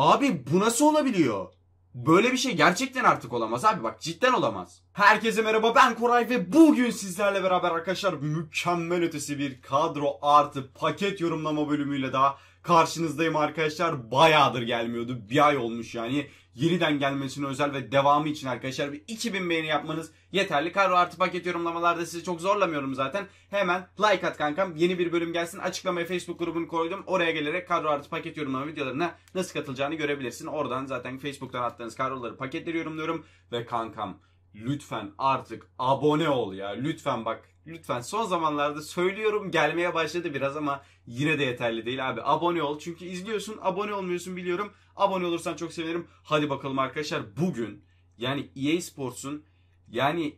Abi bu nasıl olabiliyor? Böyle bir şey gerçekten artık olamaz abi bak cidden olamaz. Herkese merhaba ben Koray ve bugün sizlerle beraber arkadaşlar mükemmel ötesi bir kadro artı paket yorumlama bölümüyle daha karşınızdayım arkadaşlar. Bayağıdır gelmiyordu bir ay olmuş yani yeniden gelmesini özel ve devamı için arkadaşlar bir 2000 beğeni yapmanız yeterli. Karo artı paket yorumlamalarda sizi çok zorlamıyorum zaten. Hemen like at kankam. Yeni bir bölüm gelsin. Açıklamaya Facebook grubunu koydum. Oraya gelerek kadro artı paket yorumlama videolarına nasıl katılacağını görebilirsin. Oradan zaten Facebook'tan attığınız karoları paketleri yorumluyorum. Ve kankam lütfen artık abone ol ya. Lütfen bak Lütfen son zamanlarda söylüyorum gelmeye başladı biraz ama yine de yeterli değil abi. Abone ol çünkü izliyorsun abone olmuyorsun biliyorum. Abone olursan çok sevinirim. Hadi bakalım arkadaşlar bugün yani EA Sports'un yani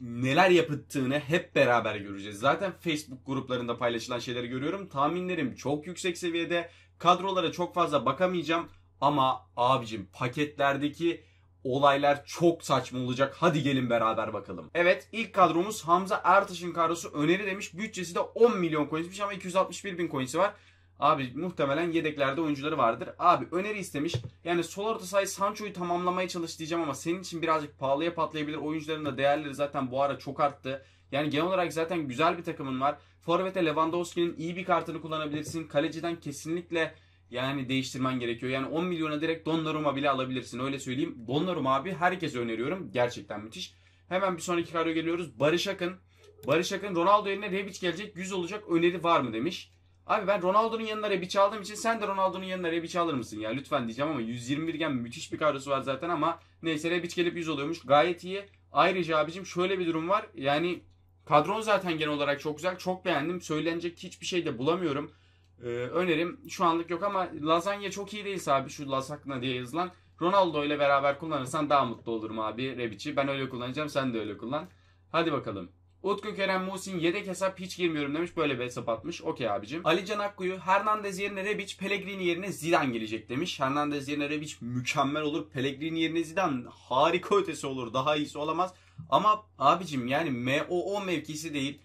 neler yapıttığını hep beraber göreceğiz. Zaten Facebook gruplarında paylaşılan şeyleri görüyorum. Tahminlerim çok yüksek seviyede. Kadrolara çok fazla bakamayacağım ama abicim paketlerdeki olaylar çok saçma olacak. Hadi gelin beraber bakalım. Evet ilk kadromuz Hamza Ertaş'ın kadrosu öneri demiş. Bütçesi de 10 milyon coinsmiş ama 261 bin coinsi var. Abi muhtemelen yedeklerde oyuncuları vardır. Abi öneri istemiş. Yani sol orta sahayı Sancho'yu tamamlamaya çalış diyeceğim ama senin için birazcık pahalıya patlayabilir. Oyuncuların da değerleri zaten bu ara çok arttı. Yani genel olarak zaten güzel bir takımın var. Forvet'e Lewandowski'nin iyi bir kartını kullanabilirsin. Kaleciden kesinlikle yani değiştirmen gerekiyor. Yani 10 milyona direkt Donnarumma bile alabilirsin. Öyle söyleyeyim. Donnarumma abi herkese öneriyorum. Gerçekten müthiş. Hemen bir sonraki kargo geliyoruz. Barış Akın. Barış Akın Ronaldo yerine Rebic gelecek 100 olacak öneri var mı demiş. Abi ben Ronaldo'nun yanına Rebic aldığım için sen de Ronaldo'nun yanına Rebic alır mısın ya lütfen diyeceğim ama 121 gen müthiş bir kadrosu var zaten ama neyse Rebic gelip 100 oluyormuş gayet iyi. Ayrıca abicim şöyle bir durum var yani kadron zaten genel olarak çok güzel çok beğendim söylenecek hiçbir şey de bulamıyorum. Ee, önerim şu anlık yok ama lazanya çok iyi değilse abi şu lasagna diye yazılan Ronaldo ile beraber kullanırsan daha mutlu olurum abi rebiçi. Ben öyle kullanacağım sen de öyle kullan. Hadi bakalım. Utku Kerem Musin yedek hesap hiç girmiyorum demiş. Böyle bir hesap atmış. Okey abicim. Ali Can Akkuyu Hernandez yerine rebiç Pellegrini yerine Zidane gelecek demiş. Hernandez yerine rebiç mükemmel olur. Pellegrini yerine Zidane harika ötesi olur. Daha iyisi olamaz. Ama abicim yani MOO mevkisi değil.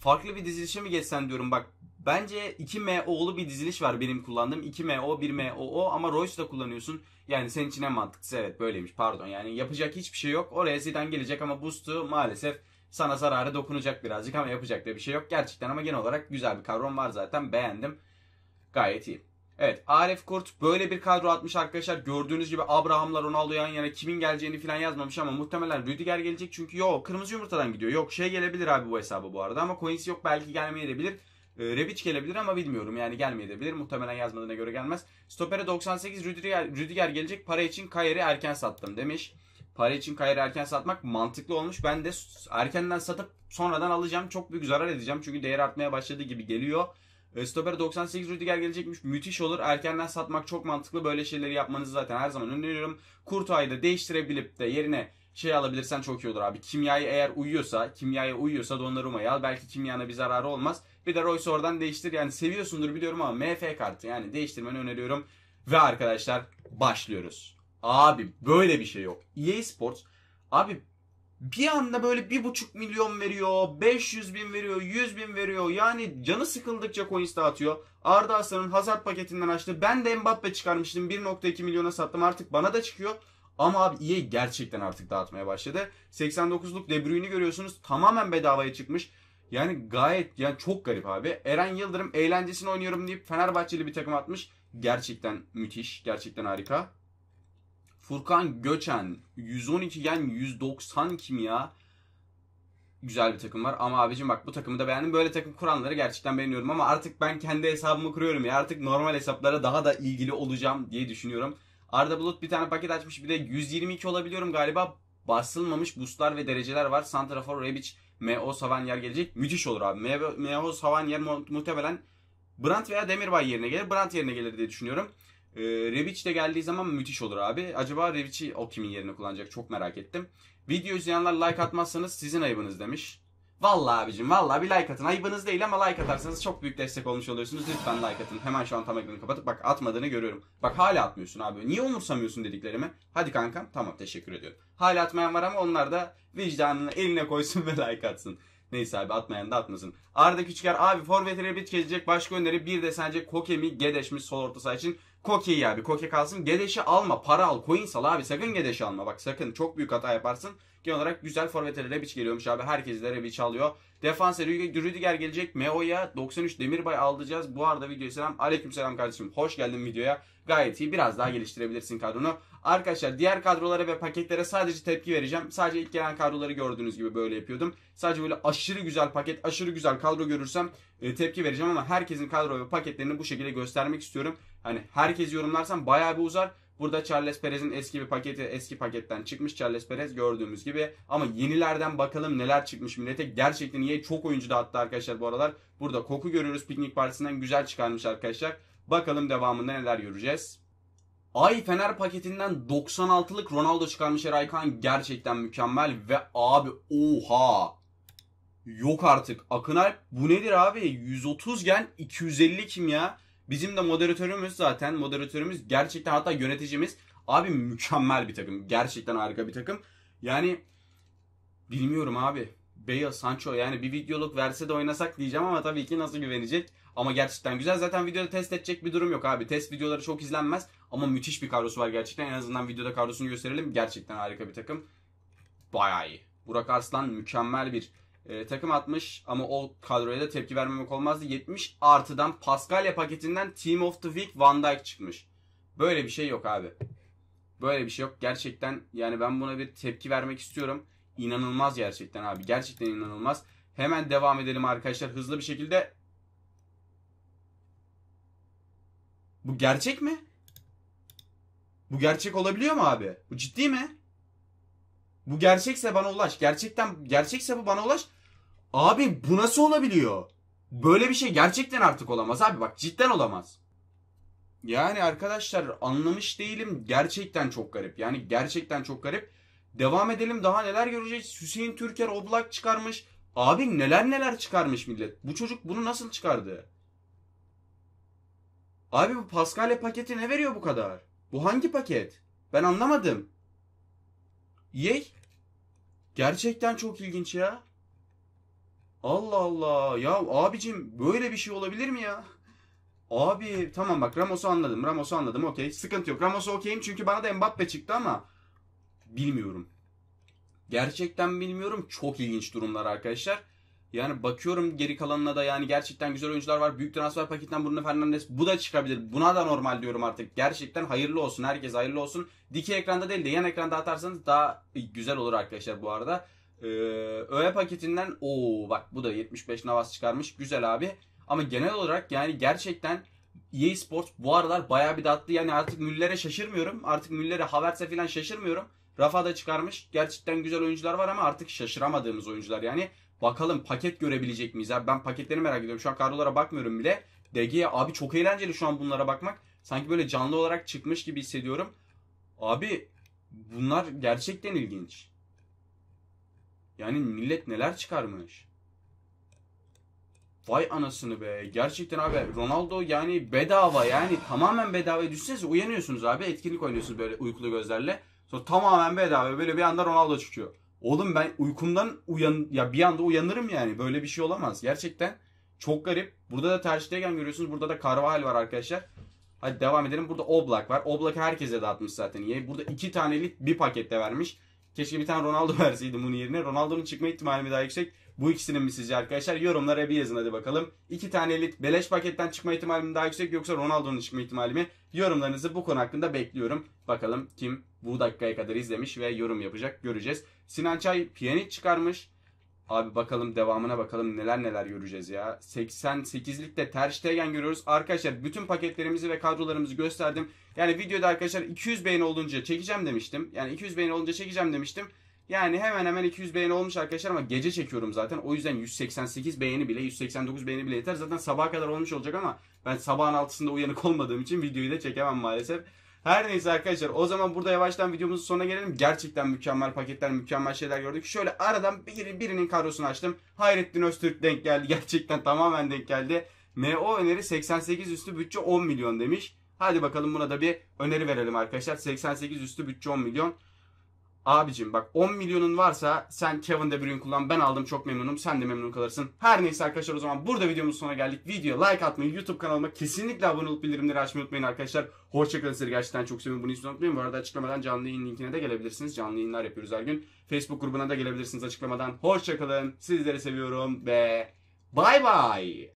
Farklı bir dizilişe mi geçsen diyorum bak Bence 2MO'lu bir diziliş var benim kullandığım. 2MO, 1MOO ama Royce da kullanıyorsun. Yani senin için en mantıklısı evet böyleymiş pardon. Yani yapacak hiçbir şey yok. Oraya Zidane gelecek ama Boost'u maalesef sana zararı dokunacak birazcık ama yapacak da bir şey yok. Gerçekten ama genel olarak güzel bir kadron var zaten beğendim. Gayet iyi. Evet Arif Kurt böyle bir kadro atmış arkadaşlar. Gördüğünüz gibi Abrahamlar Ronaldo yan yana kimin geleceğini falan yazmamış ama muhtemelen Rüdiger gelecek. Çünkü yok kırmızı yumurtadan gidiyor. Yok şey gelebilir abi bu hesabı bu arada ama coins yok belki gelmeyebilir. E, Rebic gelebilir ama bilmiyorum. Yani gelmeyebilir. Muhtemelen yazmadığına göre gelmez. Stopere 98 Rüdiger, Rüdiger gelecek. Para için Kayer'i erken sattım demiş. Para için Kayer'i erken satmak mantıklı olmuş. Ben de erkenden satıp sonradan alacağım. Çok büyük zarar edeceğim. Çünkü değer artmaya başladığı gibi geliyor. Ee, Stopper 98 Rüdiger gelecekmiş. Müthiş olur. Erkenden satmak çok mantıklı. Böyle şeyleri yapmanızı zaten her zaman öneriyorum. Kurtuay'ı da değiştirebilip de yerine şey alabilirsen çok iyi olur abi. Kimyayı eğer uyuyorsa, kimyaya uyuyorsa Donnarumma'yı al. Belki kimyana bir zararı olmaz. Bir de Royce oradan değiştir. Yani seviyorsundur biliyorum ama MF kartı yani değiştirmeni öneriyorum. Ve arkadaşlar başlıyoruz. Abi böyle bir şey yok. EA Sports abi bir anda böyle bir buçuk milyon veriyor, 500 bin veriyor, 100 bin veriyor. Yani canı sıkıldıkça coins dağıtıyor. Arda Aslan'ın Hazard paketinden açtı. Ben de Mbappe çıkarmıştım. 1.2 milyona sattım. Artık bana da çıkıyor. Ama abi EA gerçekten artık dağıtmaya başladı. 89'luk De Bruyne'i görüyorsunuz. Tamamen bedavaya çıkmış. Yani gayet yani çok garip abi. Eren Yıldırım eğlencesini oynuyorum deyip Fenerbahçeli bir takım atmış. Gerçekten müthiş. Gerçekten harika. Furkan Göçen 112 gen 190 kim ya? Güzel bir takım var ama abicim bak bu takımı da beğendim. Böyle takım kuranları gerçekten beğeniyorum ama artık ben kendi hesabımı kuruyorum ya. Artık normal hesaplara daha da ilgili olacağım diye düşünüyorum. Arda Bulut bir tane paket açmış. Bir de 122 olabiliyorum galiba. Basılmamış buslar ve dereceler var. Santa Santrafor, Rebic, M.O. Savanyer gelecek. Müthiş olur abi. M.O. Savanyer mu- muhtemelen Brandt veya Demirbay yerine gelir. Brandt yerine gelir diye düşünüyorum. Ee, Rebic de geldiği zaman müthiş olur abi. Acaba Rebic'i o kimin yerine kullanacak çok merak ettim. Video izleyenler like atmazsanız sizin ayıbınız demiş. Vallahi abicim vallahi bir like atın. Ayıbınız değil ama like atarsanız çok büyük destek olmuş oluyorsunuz. Lütfen like atın. Hemen şu an tam ekranı kapatıp bak atmadığını görüyorum. Bak hala atmıyorsun abi. Niye umursamıyorsun dediklerimi. Hadi kankam tamam teşekkür ediyorum. Hala atmayan var ama onlar da vicdanını eline koysun ve like atsın. Neyse abi atmayan da atmasın. Arda Küçüker abi forvetine bit gelecek başka öneri bir de sence Koke mi Gedeş mi sol orta saha için? Koke'yi abi Koke kalsın. Gedeş'i alma para al coin sal abi sakın Gedeş'i alma bak sakın çok büyük hata yaparsın genel olarak güzel forvetlere Rebic geliyormuş abi. Herkes de Rebic alıyor. Defansa Rüdiger gelecek. Meo'ya 93 Demirbay alacağız. Bu arada videoya selam. Aleyküm selam kardeşim. Hoş geldin videoya. Gayet iyi. Biraz daha geliştirebilirsin kadronu. Arkadaşlar diğer kadrolara ve paketlere sadece tepki vereceğim. Sadece ilk gelen kadroları gördüğünüz gibi böyle yapıyordum. Sadece böyle aşırı güzel paket, aşırı güzel kadro görürsem e, tepki vereceğim ama herkesin kadro ve paketlerini bu şekilde göstermek istiyorum. Hani herkes yorumlarsam bayağı bir uzar. Burada Charles Perez'in eski bir paketi eski paketten çıkmış Charles Perez gördüğümüz gibi. Ama yenilerden bakalım neler çıkmış millete. Gerçekten iyi çok oyuncu da attı arkadaşlar bu aralar. Burada koku görüyoruz piknik partisinden güzel çıkarmış arkadaşlar. Bakalım devamında neler göreceğiz. Ay Fener paketinden 96'lık Ronaldo çıkarmış Eraykan gerçekten mükemmel ve abi oha. Yok artık. Akın bu nedir abi? 130 gen 250 kim ya? Bizim de moderatörümüz zaten moderatörümüz gerçekten hatta yöneticimiz abi mükemmel bir takım. Gerçekten harika bir takım. Yani bilmiyorum abi. Bale, Sancho yani bir videoluk verse de oynasak diyeceğim ama tabii ki nasıl güvenecek. Ama gerçekten güzel. Zaten videoda test edecek bir durum yok abi. Test videoları çok izlenmez ama müthiş bir kadrosu var gerçekten. En azından videoda kadrosunu gösterelim. Gerçekten harika bir takım. Bayağı iyi. Burak Arslan mükemmel bir e, takım atmış ama o kadroya da tepki vermemek olmazdı. 70 artıdan Paskalya paketinden Team of the Week Van Dijk çıkmış. Böyle bir şey yok abi. Böyle bir şey yok. Gerçekten yani ben buna bir tepki vermek istiyorum. İnanılmaz gerçekten abi. Gerçekten inanılmaz. Hemen devam edelim arkadaşlar hızlı bir şekilde. Bu gerçek mi? Bu gerçek olabiliyor mu abi? Bu ciddi mi? Bu gerçekse bana ulaş. Gerçekten gerçekse bu bana ulaş. Abi bu nasıl olabiliyor? Böyle bir şey gerçekten artık olamaz abi. Bak cidden olamaz. Yani arkadaşlar anlamış değilim. Gerçekten çok garip. Yani gerçekten çok garip. Devam edelim daha neler göreceğiz. Hüseyin Türker oblak çıkarmış. Abi neler neler çıkarmış millet. Bu çocuk bunu nasıl çıkardı? Abi bu Paskalya paketi ne veriyor bu kadar? Bu hangi paket? Ben anlamadım. Yey. Gerçekten çok ilginç ya. Allah Allah. Ya abicim böyle bir şey olabilir mi ya? Abi tamam bak Ramos'u anladım. Ramos'u anladım okey. Sıkıntı yok. Ramos'u okeyim çünkü bana da Mbappe çıktı ama bilmiyorum. Gerçekten bilmiyorum. Çok ilginç durumlar arkadaşlar. Yani bakıyorum geri kalanına da yani gerçekten güzel oyuncular var. Büyük transfer paketinden Bruno Fernandes bu da çıkabilir. Buna da normal diyorum artık. Gerçekten hayırlı olsun. Herkes hayırlı olsun. Dikey ekranda değil de yan ekranda atarsanız daha güzel olur arkadaşlar bu arada. Ee, öğe paketinden o bak bu da 75 Navas çıkarmış. Güzel abi. Ama genel olarak yani gerçekten EA Sports bu aralar bayağı bir dağıttı. Yani artık Müller'e şaşırmıyorum. Artık Müller'e Havertz'e falan şaşırmıyorum. Rafa da çıkarmış. Gerçekten güzel oyuncular var ama artık şaşıramadığımız oyuncular. Yani Bakalım paket görebilecek miyiz abi? Ben paketleri merak ediyorum. Şu an kadrolara bakmıyorum bile. DG abi çok eğlenceli şu an bunlara bakmak. Sanki böyle canlı olarak çıkmış gibi hissediyorum. Abi bunlar gerçekten ilginç. Yani millet neler çıkarmış. Vay anasını be. Gerçekten abi Ronaldo yani bedava yani tamamen bedava. Düşünsenize uyanıyorsunuz abi etkinlik oynuyorsunuz böyle uykulu gözlerle. Sonra tamamen bedava böyle bir anda Ronaldo çıkıyor. Oğlum ben uykumdan uyan ya bir anda uyanırım yani. Böyle bir şey olamaz. Gerçekten çok garip. Burada da tercihteyken görüyorsunuz. Burada da Carvajal var arkadaşlar. Hadi devam edelim. Burada Oblak var. Oblak'ı herkese dağıtmış zaten. İyi. Burada iki tanelik bir pakette vermiş. Keşke bir tane Ronaldo verseydi bunun yerine. Ronaldo'nun çıkma ihtimali daha yüksek. Bu ikisinin mi sizce arkadaşlar? Yorumlara bir yazın hadi bakalım. İki tanelik beleş paketten çıkma ihtimalim daha yüksek yoksa Ronaldo'nun çıkma ihtimali mi? Yorumlarınızı bu konu hakkında bekliyorum. Bakalım kim bu dakikaya kadar izlemiş ve yorum yapacak göreceğiz. Sinan Çay Pjanic çıkarmış. Abi bakalım devamına bakalım neler neler göreceğiz ya. de Ter Stegen görüyoruz. Arkadaşlar bütün paketlerimizi ve kadrolarımızı gösterdim. Yani videoda arkadaşlar 200 beğeni olunca çekeceğim demiştim. Yani 200 beğeni olunca çekeceğim demiştim. Yani hemen hemen 200 beğeni olmuş arkadaşlar ama gece çekiyorum zaten. O yüzden 188 beğeni bile 189 beğeni bile yeter. Zaten sabaha kadar olmuş olacak ama ben sabahın altısında uyanık olmadığım için videoyu da çekemem maalesef. Her neyse arkadaşlar o zaman burada yavaştan videomuzun sonuna gelelim. Gerçekten mükemmel paketler, mükemmel şeyler gördük. Şöyle aradan bir, birinin kadrosunu açtım. Hayrettin Öztürk denk geldi. Gerçekten tamamen denk geldi. MO öneri 88 üstü bütçe 10 milyon demiş. Hadi bakalım buna da bir öneri verelim arkadaşlar. 88 üstü bütçe 10 milyon. Abicim bak 10 milyonun varsa sen Kevin De Bruyne kullan ben aldım çok memnunum sen de memnun kalırsın. Her neyse arkadaşlar o zaman burada videomuzun sonuna geldik. Videoya like atmayı YouTube kanalıma kesinlikle abone olup bildirimleri açmayı unutmayın arkadaşlar. Hoşçakalın sizleri gerçekten çok seviyorum bunu hiç unutmayın. Bu arada açıklamadan canlı yayın linkine de gelebilirsiniz. Canlı yayınlar yapıyoruz her gün. Facebook grubuna da gelebilirsiniz açıklamadan. Hoşçakalın sizleri seviyorum ve bay bay.